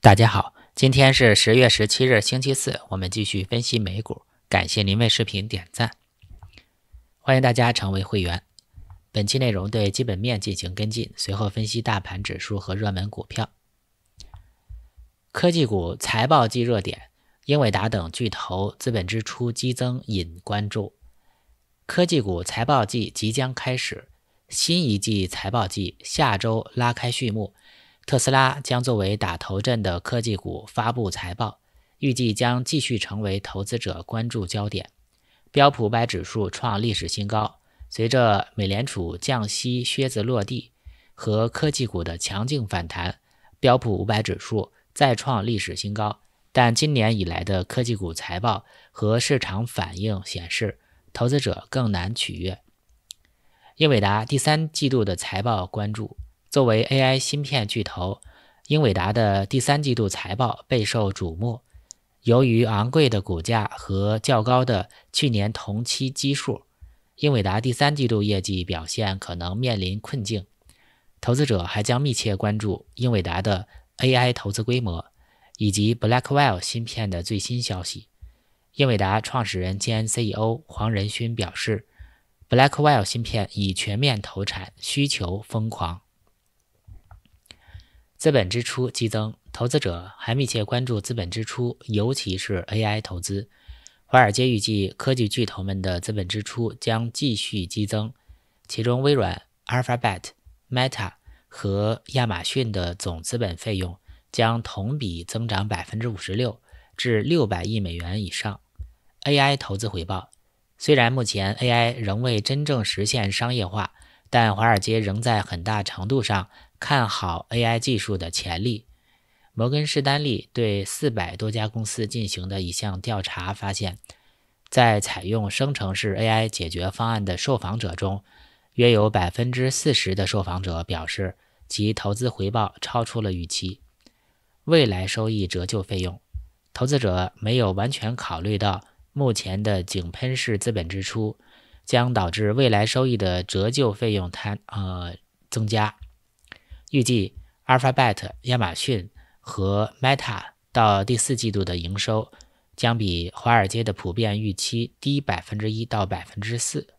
大家好，今天是十月十七日，星期四。我们继续分析美股，感谢您为视频点赞，欢迎大家成为会员。本期内容对基本面进行跟进，随后分析大盘指数和热门股票。科技股财报季热点，英伟达等巨头资本支出激增引关注。科技股财报季即将开始，新一季财报季下周拉开序幕。特斯拉将作为打头阵的科技股发布财报，预计将继续成为投资者关注焦点。标普五百指数创历史新高，随着美联储降息靴子落地和科技股的强劲反弹，标普五百指数再创历史新高。但今年以来的科技股财报和市场反应显示，投资者更难取悦。英伟达第三季度的财报关注。作为 AI 芯片巨头，英伟达的第三季度财报备受瞩目。由于昂贵的股价和较高的去年同期基数，英伟达第三季度业绩表现可能面临困境。投资者还将密切关注英伟达的 AI 投资规模以及 Blackwell 芯片的最新消息。英伟达创始人兼 CEO 黄仁勋表示：“Blackwell 芯片已全面投产，需求疯狂。”资本支出激增，投资者还密切关注资本支出，尤其是 AI 投资。华尔街预计，科技巨头们的资本支出将继续激增，其中微软、Alphabet、Meta 和亚马逊的总资本费用将同比增长百分之五十六，至六百亿美元以上。AI 投资回报，虽然目前 AI 仍未真正实现商业化，但华尔街仍在很大程度上。看好 AI 技术的潜力。摩根士丹利对四百多家公司进行的一项调查发现，在采用生成式 AI 解决方案的受访者中，约有百分之四十的受访者表示其投资回报超出了预期。未来收益折旧费用，投资者没有完全考虑到目前的井喷式资本支出将导致未来收益的折旧费用摊呃增加。预计，Alphabet、亚马逊和 Meta 到第四季度的营收将比华尔街的普遍预期低百分之一到百分之四。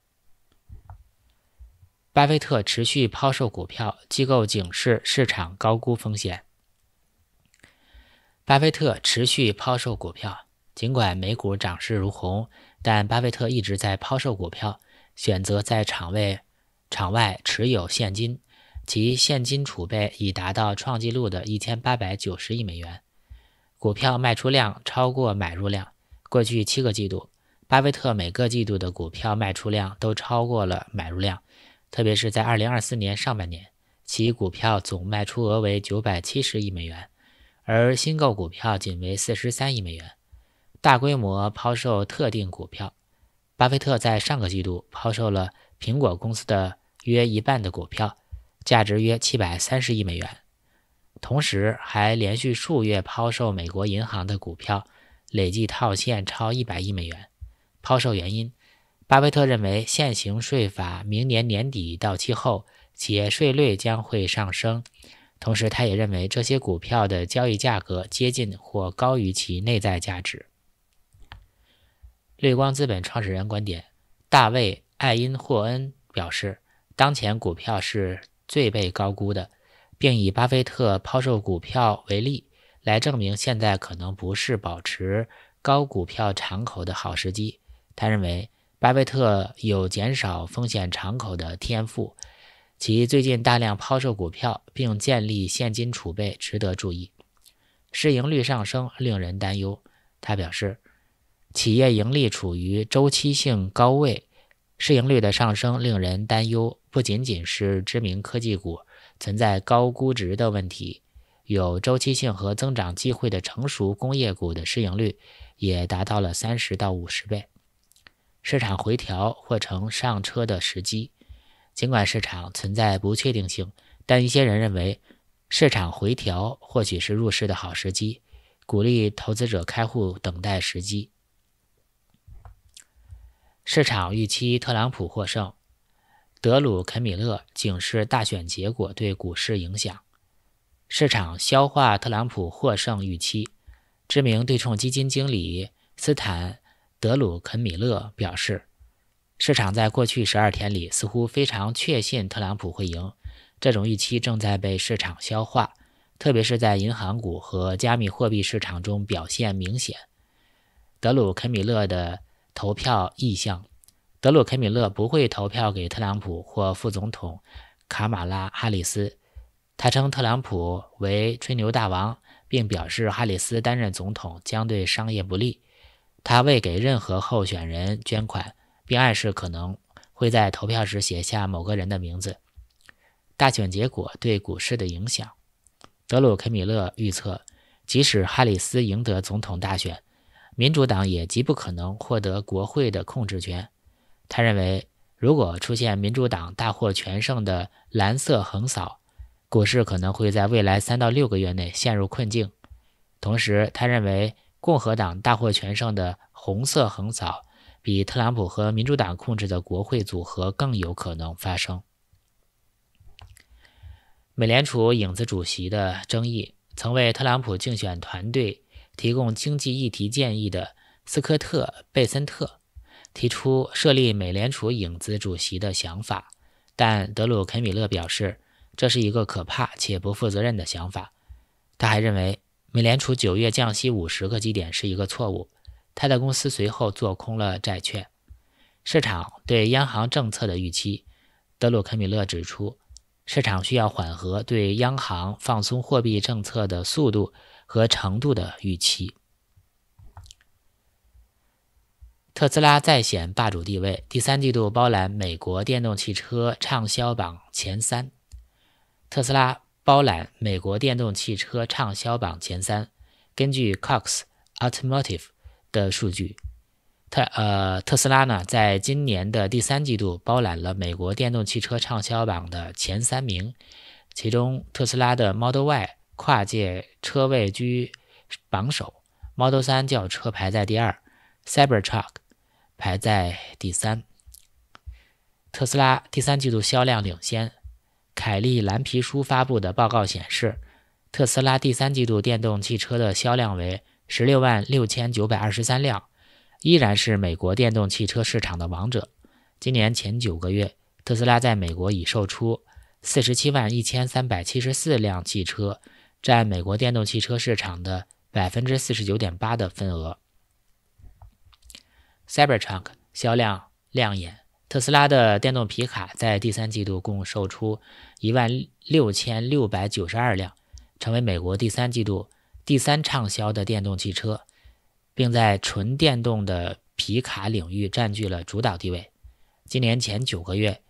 巴菲特持续抛售股票，机构警示市场高估风险。巴菲特持续抛售股票，尽管美股涨势如虹，但巴菲特一直在抛售股票，选择在场外场外持有现金。其现金储备已达到创纪录的一千八百九十亿美元，股票卖出量超过买入量。过去七个季度，巴菲特每个季度的股票卖出量都超过了买入量，特别是在2024年上半年，其股票总卖出额为970亿美元，而新购股票仅为43亿美元。大规模抛售特定股票，巴菲特在上个季度抛售了苹果公司的约一半的股票。价值约七百三十亿美元，同时还连续数月抛售美国银行的股票，累计套现超一百亿美元。抛售原因，巴菲特认为现行税法明年年底到期后，企业税率将会上升。同时，他也认为这些股票的交易价格接近或高于其内在价值。绿光资本创始人观点，大卫·爱因霍恩表示，当前股票是。最被高估的，并以巴菲特抛售股票为例来证明，现在可能不是保持高股票敞口的好时机。他认为，巴菲特有减少风险敞口的天赋，其最近大量抛售股票并建立现金储备值得注意。市盈率上升令人担忧，他表示，企业盈利处于周期性高位。市盈率的上升令人担忧，不仅仅是知名科技股存在高估值的问题，有周期性和增长机会的成熟工业股的市盈率也达到了三十到五十倍。市场回调或成上车的时机。尽管市场存在不确定性，但一些人认为，市场回调或许是入市的好时机，鼓励投资者开户等待时机。市场预期特朗普获胜，德鲁肯米勒警示大选结果对股市影响。市场消化特朗普获胜预期，知名对冲基金经理斯坦德鲁肯米勒表示，市场在过去十二天里似乎非常确信特朗普会赢，这种预期正在被市场消化，特别是在银行股和加密货币市场中表现明显。德鲁肯米勒的。投票意向，德鲁凯米勒不会投票给特朗普或副总统卡马拉哈里斯。他称特朗普为吹牛大王，并表示哈里斯担任总统将对商业不利。他未给任何候选人捐款，并暗示可能会在投票时写下某个人的名字。大选结果对股市的影响，德鲁凯米勒预测，即使哈里斯赢得总统大选。民主党也极不可能获得国会的控制权。他认为，如果出现民主党大获全胜的蓝色横扫，股市可能会在未来三到六个月内陷入困境。同时，他认为共和党大获全胜的红色横扫比特朗普和民主党控制的国会组合更有可能发生。美联储影子主席的争议曾为特朗普竞选团队。提供经济议题建议的斯科特·贝森特提出设立美联储影子主席的想法，但德鲁肯米勒表示这是一个可怕且不负责任的想法。他还认为美联储九月降息五十个基点是一个错误。他的公司随后做空了债券市场对央行政策的预期。德鲁肯米勒指出，市场需要缓和对央行放松货币政策的速度。和程度的预期，特斯拉再显霸主地位。第三季度包揽美国电动汽车畅销榜前三，特斯拉包揽美国电动汽车畅销榜前三。根据 Cox Automotive 的数据，特呃特斯拉呢在今年的第三季度包揽了美国电动汽车畅销榜的前三名，其中特斯拉的 Model Y。跨界车位居榜首，Model 3轿车排在第二，Cybertruck 排在第三。特斯拉第三季度销量领先。凯利蓝皮书发布的报告显示，特斯拉第三季度电动汽车的销量为十六万六千九百二十三辆，依然是美国电动汽车市场的王者。今年前九个月，特斯拉在美国已售出四十七万一千三百七十四辆汽车。占美国电动汽车市场的百分之四十九点八的份额。Cybertruck 销量亮眼，特斯拉的电动皮卡在第三季度共售出一万六千六百九十二辆，成为美国第三季度第三畅销的电动汽车，并在纯电动的皮卡领域占据了主导地位。今年前九个月，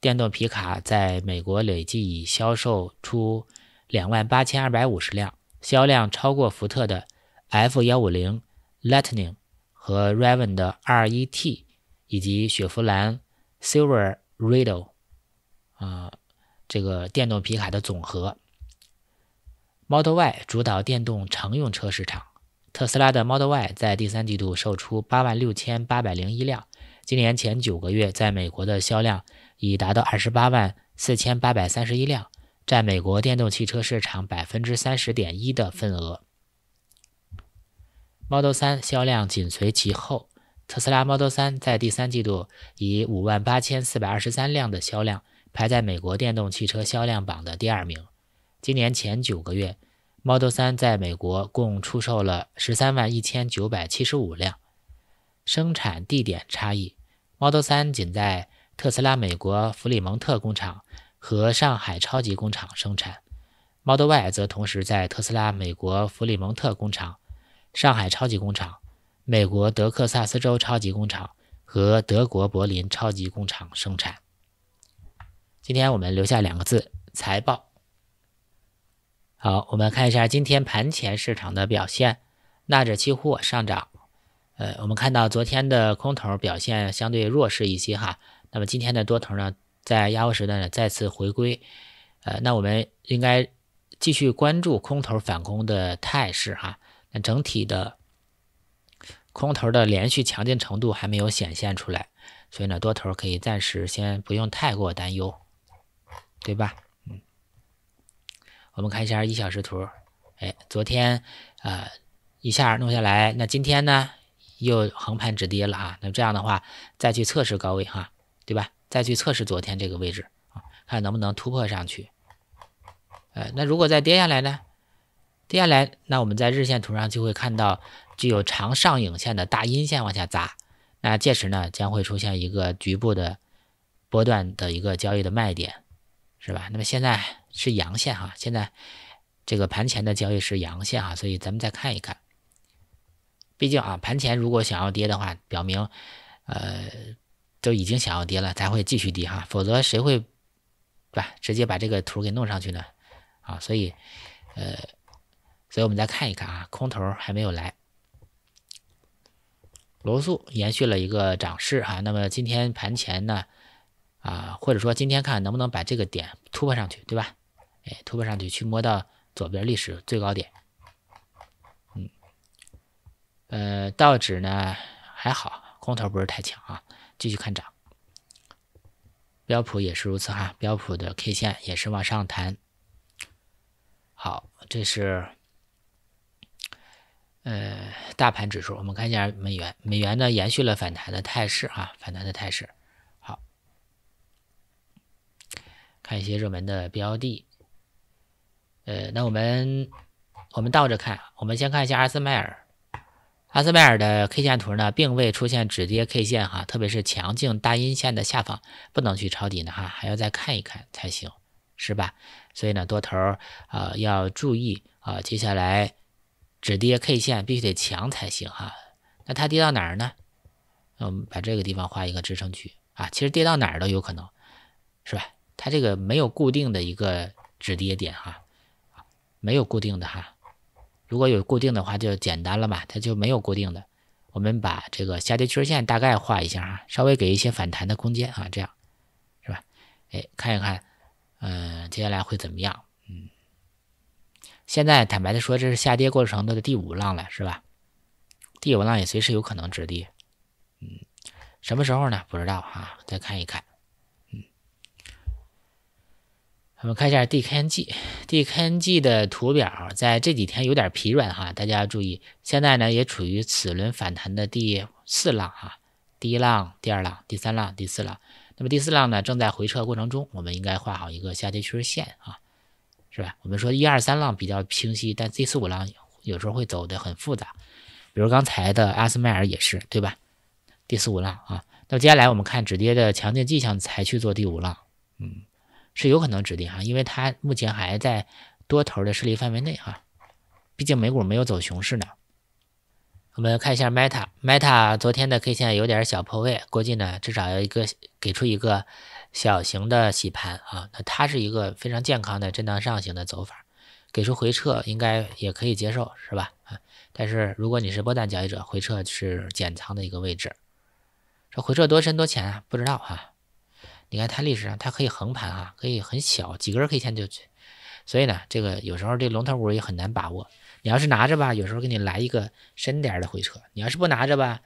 电动皮卡在美国累计已销售出。两万八千二百五十辆，销量超过福特的 F 幺五零 Lightning 和 Raven 的 R 一 T 以及雪佛兰 Silverado r 啊这个电动皮卡的总和。Model Y 主导电动乘用车市场，特斯拉的 Model Y 在第三季度售出八万六千八百零一辆，今年前九个月在美国的销量已达到二十八万四千八百三十一辆。占美国电动汽车市场百分之三十点一的份额。Model 3销量紧随其后，特斯拉 Model 3在第三季度以五万八千四百二十三辆的销量排在美国电动汽车销量榜的第二名。今年前九个月，Model 3在美国共出售了十三万一千九百七十五辆。生产地点差异，Model 3仅在特斯拉美国弗里蒙特工厂。和上海超级工厂生产，Model Y 则同时在特斯拉美国弗里蒙特工厂、上海超级工厂、美国德克萨斯州超级工厂和德国柏林超级工厂生产。今天我们留下两个字：财报。好，我们看一下今天盘前市场的表现，纳指期货上涨。呃，我们看到昨天的空头表现相对弱势一些哈，那么今天的多头呢？在压货时代呢，再次回归，呃，那我们应该继续关注空头反攻的态势哈。那整体的空头的连续强劲程度还没有显现出来，所以呢，多头可以暂时先不用太过担忧，对吧？嗯，我们看一下一小时图，哎，昨天呃一下弄下来，那今天呢又横盘止跌了啊，那这样的话再去测试高位哈，对吧？再去测试昨天这个位置啊，看能不能突破上去。呃，那如果再跌下来呢？跌下来，那我们在日线图上就会看到具有长上影线的大阴线往下砸。那届时呢，将会出现一个局部的波段的一个交易的卖点，是吧？那么现在是阳线哈，现在这个盘前的交易是阳线哈，所以咱们再看一看。毕竟啊，盘前如果想要跌的话，表明呃。都已经想要跌了，才会继续跌哈，否则谁会，对吧？直接把这个图给弄上去呢，啊，所以，呃，所以我们再看一看啊，空头还没有来，罗素延续了一个涨势啊。那么今天盘前呢，啊，或者说今天看能不能把这个点突破上去，对吧？哎，突破上去去摸到左边历史最高点，嗯，呃，道指呢还好，空头不是太强啊。继续看涨，标普也是如此哈，标普的 K 线也是往上弹。好，这是呃大盘指数，我们看一下美元，美元呢延续了反弹的态势啊，反弹的态势。好，看一些热门的标的。呃，那我们我们倒着看，我们先看一下阿斯麦尔。阿斯麦尔的 K 线图呢，并未出现止跌 K 线哈，特别是强劲大阴线的下方，不能去抄底呢哈，还要再看一看才行，是吧？所以呢，多头啊要注意啊，接下来止跌 K 线必须得强才行哈。那它跌到哪儿呢？我们把这个地方画一个支撑区啊。其实跌到哪儿都有可能，是吧？它这个没有固定的一个止跌点哈，没有固定的哈。如果有固定的话就简单了嘛，它就没有固定的。我们把这个下跌趋势线大概画一下啊，稍微给一些反弹的空间啊，这样是吧？哎，看一看，嗯，接下来会怎么样？嗯，现在坦白的说，这是下跌过程中的第五浪了，是吧？第五浪也随时有可能止跌，嗯，什么时候呢？不知道啊，再看一看。我们看一下 DKNG，DKNG 的图表在这几天有点疲软哈，大家注意，现在呢也处于此轮反弹的第四浪哈，第一浪、第二浪、第三浪、第四浪，那么第四浪呢正在回撤过程中，我们应该画好一个下跌趋势线啊，是吧？我们说一二三浪比较清晰，但第四五浪有时候会走的很复杂，比如刚才的阿斯麦尔也是对吧？第四五浪啊，那么接下来我们看止跌的强劲迹象才去做第五浪，嗯。是有可能止跌哈，因为它目前还在多头的势力范围内哈，毕竟美股没有走熊市呢。我们看一下 Meta，Meta 昨天的 K 线有点小破位，估计呢至少要一个给出一个小型的洗盘啊。那它是一个非常健康的震荡上行的走法，给出回撤应该也可以接受是吧？啊，但是如果你是波段交易者，回撤是减仓的一个位置。说回撤多深多浅啊？不知道哈。你看它历史上它可以横盘啊，可以很小几根 K 线就，所以呢，这个有时候这龙头股也很难把握。你要是拿着吧，有时候给你来一个深点的回撤；你要是不拿着吧，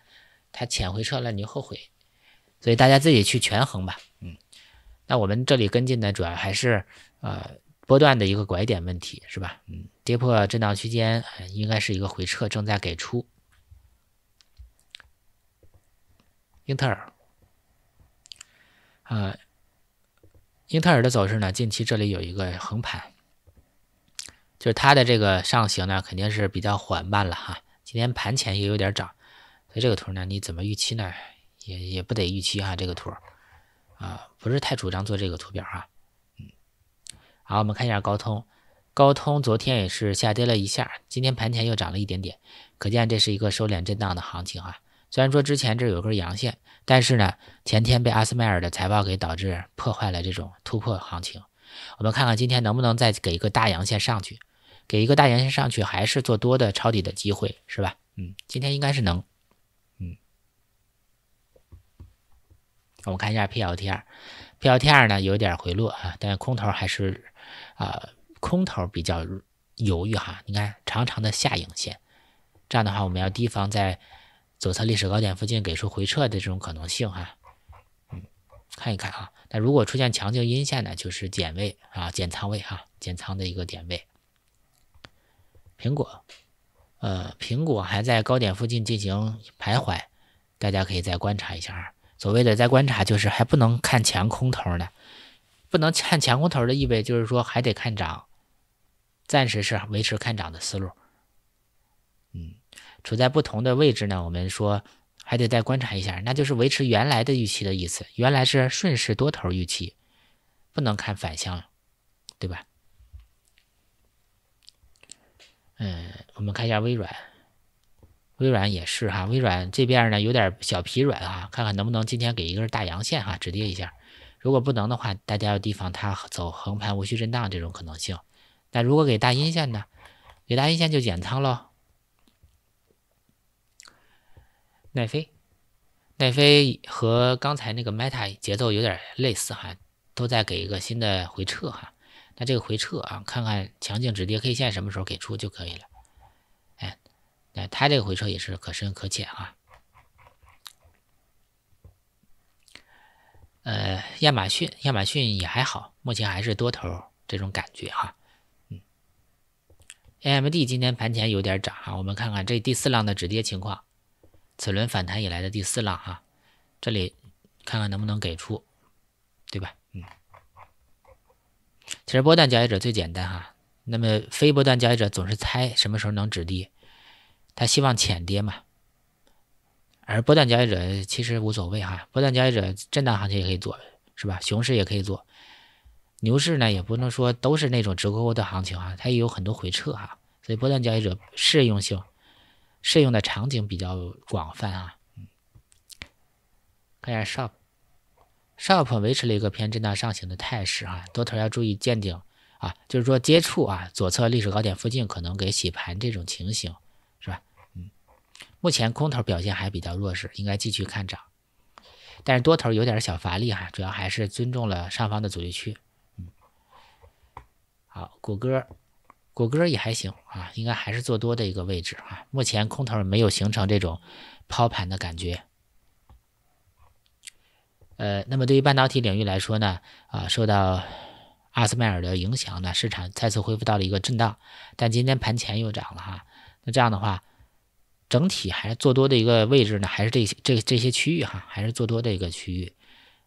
它浅回撤了你就后悔。所以大家自己去权衡吧。嗯，那我们这里跟进的主要还是呃波段的一个拐点问题，是吧？嗯，跌破震荡区间应该是一个回撤，正在给出。英特尔。呃，英特尔的走势呢，近期这里有一个横盘，就是它的这个上行呢，肯定是比较缓慢了哈。今天盘前也有点涨，所以这个图呢，你怎么预期呢？也也不得预期啊，这个图啊，不是太主张做这个图表哈。嗯，好，我们看一下高通，高通昨天也是下跌了一下，今天盘前又涨了一点点，可见这是一个收敛震荡的行情啊。虽然说之前这有根阳线，但是呢，前天被阿斯麦尔的财报给导致破坏了这种突破行情。我们看看今天能不能再给一个大阳线上去，给一个大阳线上去，还是做多的抄底的机会是吧？嗯，今天应该是能。嗯，我们看一下 PLTR，PLTR 呢有点回落啊，但是空头还是啊，空头比较犹豫哈。你看长长的下影线，这样的话我们要提防在。左侧历史高点附近给出回撤的这种可能性哈，嗯，看一看啊。那如果出现强劲阴线呢，就是减位啊，减仓位哈，减仓的一个点位。苹果，呃，苹果还在高点附近进行徘徊，大家可以再观察一下。所谓的再观察，就是还不能看强空头呢，不能看强空头的意味就是说还得看涨，暂时是维持看涨的思路。处在不同的位置呢，我们说还得再观察一下，那就是维持原来的预期的意思，原来是顺势多头预期，不能看反向，对吧？嗯，我们看一下微软，微软也是哈，微软这边呢有点小疲软啊，看看能不能今天给一根大阳线哈，止跌一下，如果不能的话，大家要提防它走横盘无序震荡这种可能性。那如果给大阴线呢，给大阴线就减仓喽。奈飞，奈飞和刚才那个 Meta 节奏有点类似哈，都在给一个新的回撤哈。那这个回撤啊，看看强劲止跌 K 线什么时候给出就可以了。哎，那它这个回撤也是可深可浅啊。呃，亚马逊，亚马逊也还好，目前还是多头这种感觉哈。嗯，AMD 今天盘前有点涨啊，我们看看这第四浪的止跌情况。此轮反弹以来的第四浪，哈，这里看看能不能给出，对吧？嗯，其实波段交易者最简单哈，那么非波段交易者总是猜什么时候能止跌，他希望浅跌嘛，而波段交易者其实无所谓哈，波段交易者震荡行情也可以做，是吧？熊市也可以做，牛市呢也不能说都是那种直勾勾的行情啊，它也有很多回撤哈，所以波段交易者适用性。适用的场景比较广泛啊，看一下 shop shop 维持了一个偏震荡上行的态势啊，多头要注意见顶啊，就是说接触啊左侧历史高点附近可能给洗盘这种情形是吧？嗯，目前空头表现还比较弱势，应该继续看涨，但是多头有点小乏力哈，主要还是尊重了上方的阻力区，嗯，好，谷歌。谷歌也还行啊，应该还是做多的一个位置啊。目前空头没有形成这种抛盘的感觉。呃，那么对于半导体领域来说呢，啊，受到阿斯麦尔的影响呢，市场再次恢复到了一个震荡。但今天盘前又涨了哈，那这样的话，整体还是做多的一个位置呢，还是这些这这些区域哈，还是做多的一个区域。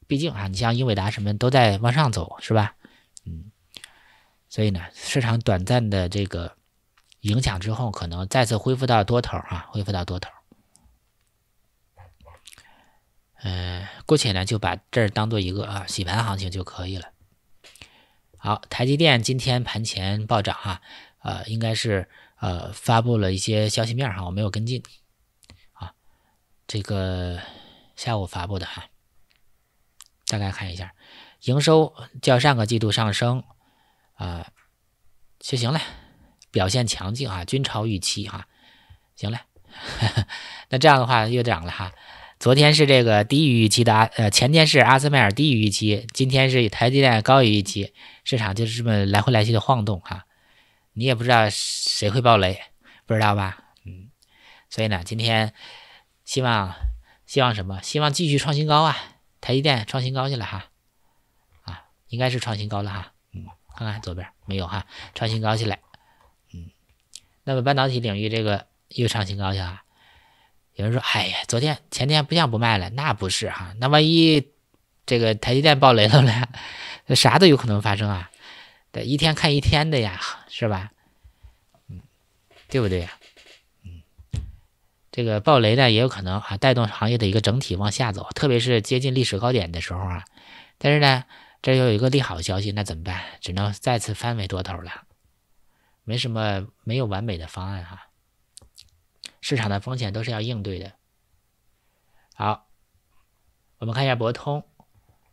毕竟啊，你像英伟达什么都在往上走，是吧？嗯。所以呢，市场短暂的这个影响之后，可能再次恢复到多头啊，恢复到多头。嗯，姑且呢就把这儿当做一个啊洗盘行情就可以了。好，台积电今天盘前暴涨啊，呃，应该是呃发布了一些消息面哈，我没有跟进啊，这个下午发布的啊，大概看一下，营收较上个季度上升。啊，行了，表现强劲啊，均超预期哈，行了，那这样的话又涨了哈。昨天是这个低于预期的，呃，前天是阿斯麦尔低于预期，今天是台积电高于预期，市场就是这么来回来去的晃动哈。你也不知道谁会爆雷，不知道吧？嗯，所以呢，今天希望希望什么？希望继续创新高啊！台积电创新高去了哈，啊，应该是创新高了哈。看看左边没有哈，创新高起来，嗯，那么半导体领域这个又创新高去了。有人说，哎呀，昨天前天不像不卖了，那不是哈，那万一这个台积电爆雷了呢？啥都有可能发生啊，得一天看一天的呀，是吧？嗯，对不对呀？嗯，这个爆雷呢也有可能啊，带动行业的一个整体往下走，特别是接近历史高点的时候啊，但是呢。这又有一个利好消息，那怎么办？只能再次翻为多头了，没什么没有完美的方案哈。市场的风险都是要应对的。好，我们看一下博通，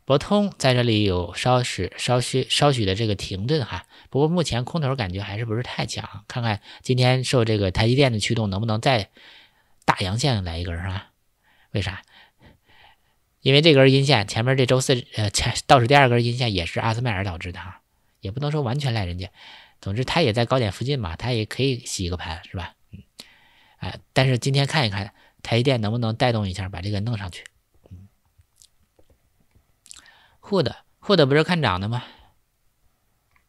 博通在这里有稍许、稍许、稍许的这个停顿哈，不过目前空头感觉还是不是太强，看看今天受这个台积电的驱动能不能再大阳线来一根啊？为啥？因为这根阴线前面这周四呃前倒数第二根阴线也是阿斯麦尔导致的啊，也不能说完全赖人家。总之他也在高点附近嘛，他也可以洗一个盘是吧？嗯，哎，但是今天看一看台积电能不能带动一下，把这个弄上去。护的护的不是看涨的吗？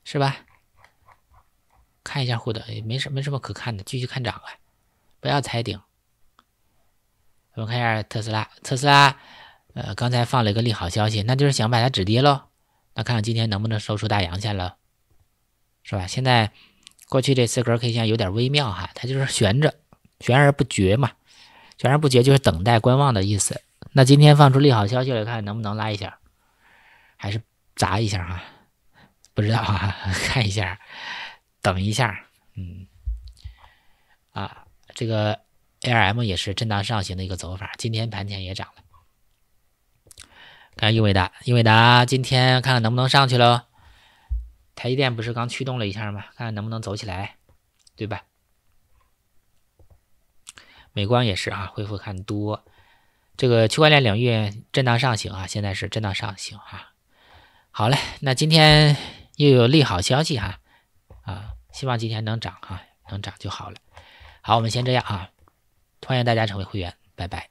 是吧？看一下护的也没什没什么可看的，继续看涨啊，不要踩顶。我们看一下特斯拉，特斯拉。呃，刚才放了一个利好消息，那就是想把它止跌喽，那看看今天能不能收出大阳线了，是吧？现在过去这四根 K 线有点微妙哈，它就是悬着，悬而不决嘛，悬而不决就是等待观望的意思。那今天放出利好消息了，看看能不能拉一下，还是砸一下哈？不知道啊，看一下，等一下，嗯，啊，这个 ARM 也是震荡上行的一个走法，今天盘前也涨了。看英伟达，英伟达今天看看能不能上去喽？台积电不是刚驱动了一下吗？看看能不能走起来，对吧？美光也是啊，恢复看多。这个区块链领域震荡上行啊，现在是震荡上行啊。好嘞，那今天又有利好消息哈，啊，希望今天能涨哈，能涨就好了。好，我们先这样啊，欢迎大家成为会员，拜拜。